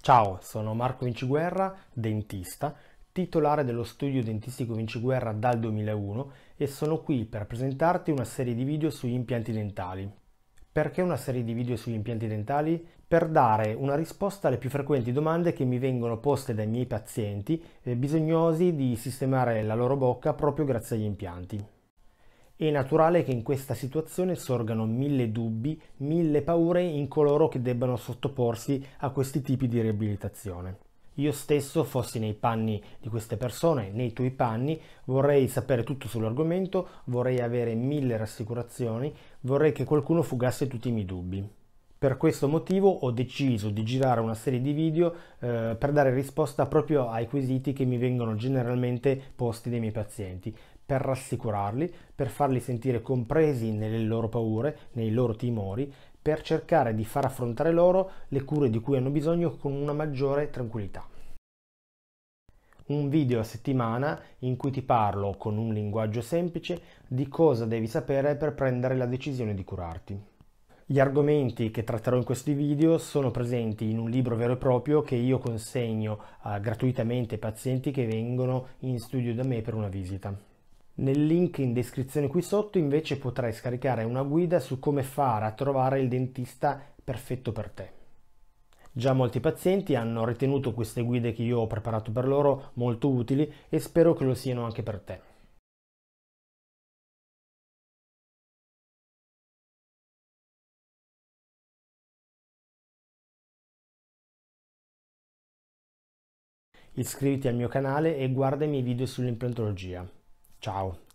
Ciao, sono Marco Vinciguerra, dentista, titolare dello studio dentistico Vinciguerra dal 2001 e sono qui per presentarti una serie di video sugli impianti dentali. Perché una serie di video sugli impianti dentali? Per dare una risposta alle più frequenti domande che mi vengono poste dai miei pazienti bisognosi di sistemare la loro bocca proprio grazie agli impianti. È naturale che in questa situazione sorgano mille dubbi, mille paure in coloro che debbano sottoporsi a questi tipi di riabilitazione. Io stesso fossi nei panni di queste persone, nei tuoi panni, vorrei sapere tutto sull'argomento, vorrei avere mille rassicurazioni, vorrei che qualcuno fugasse tutti i miei dubbi. Per questo motivo ho deciso di girare una serie di video eh, per dare risposta proprio ai quesiti che mi vengono generalmente posti dai miei pazienti, per rassicurarli, per farli sentire compresi nelle loro paure, nei loro timori, per cercare di far affrontare loro le cure di cui hanno bisogno con una maggiore tranquillità un video a settimana in cui ti parlo con un linguaggio semplice di cosa devi sapere per prendere la decisione di curarti. Gli argomenti che tratterò in questi video sono presenti in un libro vero e proprio che io consegno uh, gratuitamente ai pazienti che vengono in studio da me per una visita. Nel link in descrizione qui sotto invece potrai scaricare una guida su come fare a trovare il dentista perfetto per te. Già molti pazienti hanno ritenuto queste guide che io ho preparato per loro molto utili e spero che lo siano anche per te. iscriviti al mio canale e guarda i miei video sull'implantologia. Ciao!